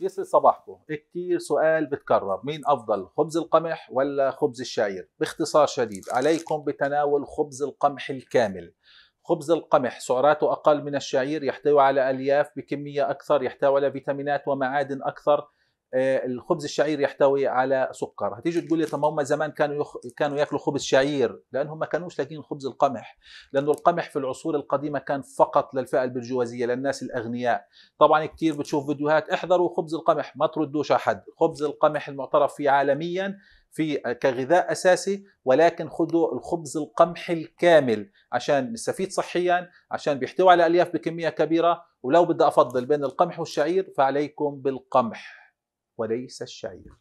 يسعد صباحكم كتير سؤال بتكرر مين أفضل خبز القمح ولا خبز الشعير باختصار شديد عليكم بتناول خبز القمح الكامل خبز القمح سعراته أقل من الشعير يحتوي على ألياف بكمية أكثر يحتوي على فيتامينات ومعادن أكثر آه، الخبز الشعير يحتوي على سكر هتيجي تقول لي طب هم زمان كانوا يخ... كانوا ياكلوا خبز شعير لانهم ما كانوش لاقين خبز القمح لانه القمح في العصور القديمه كان فقط للفئه البرجوازيه للناس الاغنياء طبعا كثير بتشوف فيديوهات احذروا خبز القمح ما تردوش احد خبز القمح المعترف فيه عالميا في كغذاء اساسي ولكن خذوا الخبز القمح الكامل عشان نستفيد صحيا عشان بيحتوي على الياف بكميه كبيره ولو بدي افضل بين القمح والشعير فعليكم بالقمح وليس الشعير